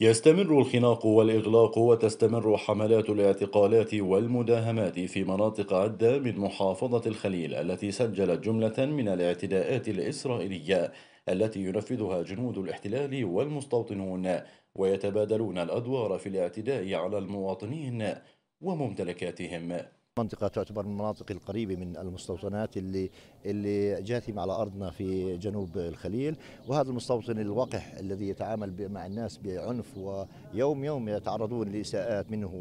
يستمر الخناق والإغلاق وتستمر حملات الاعتقالات والمداهمات في مناطق عدة من محافظة الخليل التي سجلت جملة من الاعتداءات الإسرائيلية التي ينفذها جنود الاحتلال والمستوطنون ويتبادلون الأدوار في الاعتداء على المواطنين وممتلكاتهم منطقة تعتبر من المناطق القريبة من المستوطنات اللي اللي جاثمة على أرضنا في جنوب الخليل وهذا المستوطن الوقح الذي يتعامل مع الناس بعنف ويوم يوم يتعرضون لإساءات منه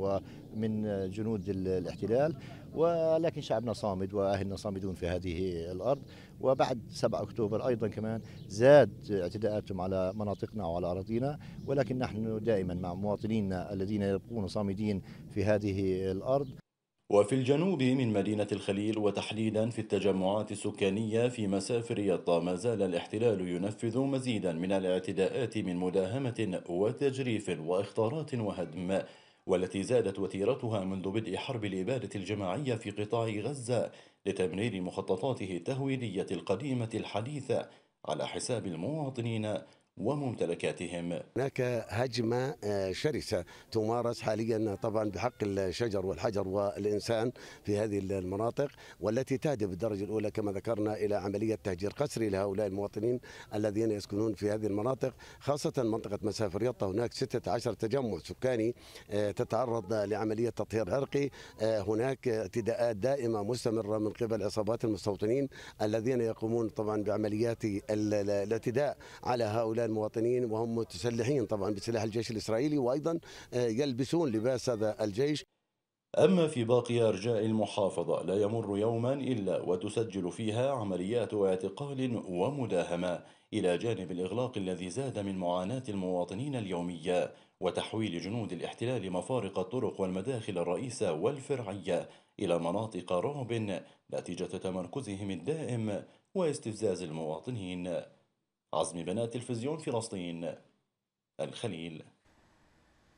ومن جنود الاحتلال ولكن شعبنا صامد واهلنا صامدون في هذه الارض وبعد 7 اكتوبر ايضا كمان زاد اعتداءاتهم على مناطقنا وعلى اراضينا ولكن نحن دائما مع مواطنينا الذين يبقون صامدين في هذه الارض وفي الجنوب من مدينة الخليل وتحديدا في التجمعات السكانية في مسافر يطا ما زال الاحتلال ينفذ مزيدا من الاعتداءات من مداهمة وتجريف واخطارات وهدم والتي زادت وتيرتها منذ بدء حرب الإبادة الجماعية في قطاع غزة لتمرير مخططاته التهويدية القديمة الحديثة على حساب المواطنين وممتلكاتهم هناك هجمة آه، شرسة تمارس حاليا طبعا بحق الشجر والحجر والإنسان في هذه المناطق والتي تهدف بالدرجة الأولى كما ذكرنا إلى عملية تهجير قسري لهؤلاء المواطنين الذين يسكنون في هذه المناطق خاصة منطقة مسافر يطا هناك 16 تجمع سكاني آه، تتعرض لعملية تطهير عرقي آه، هناك اعتداءات دائمة مستمرة من قبل عصابات المستوطنين الذين يقومون طبعا بعمليات الاعتداء على هؤلاء المواطنين وهم متسلحين طبعا بسلاح الجيش الإسرائيلي وأيضا آه، يلبسون لباس هذا الجيش أما في باقي أرجاء المحافظة لا يمر يوما إلا وتسجل فيها عمليات اعتقال ومداهمة إلى جانب الإغلاق الذي زاد من معاناة المواطنين اليومية وتحويل جنود الاحتلال مفارق الطرق والمداخل الرئيسة والفرعية إلى مناطق رعب نتيجة تمركزهم الدائم واستفزاز المواطنين عزم بنات تلفزيون فلسطين الخليل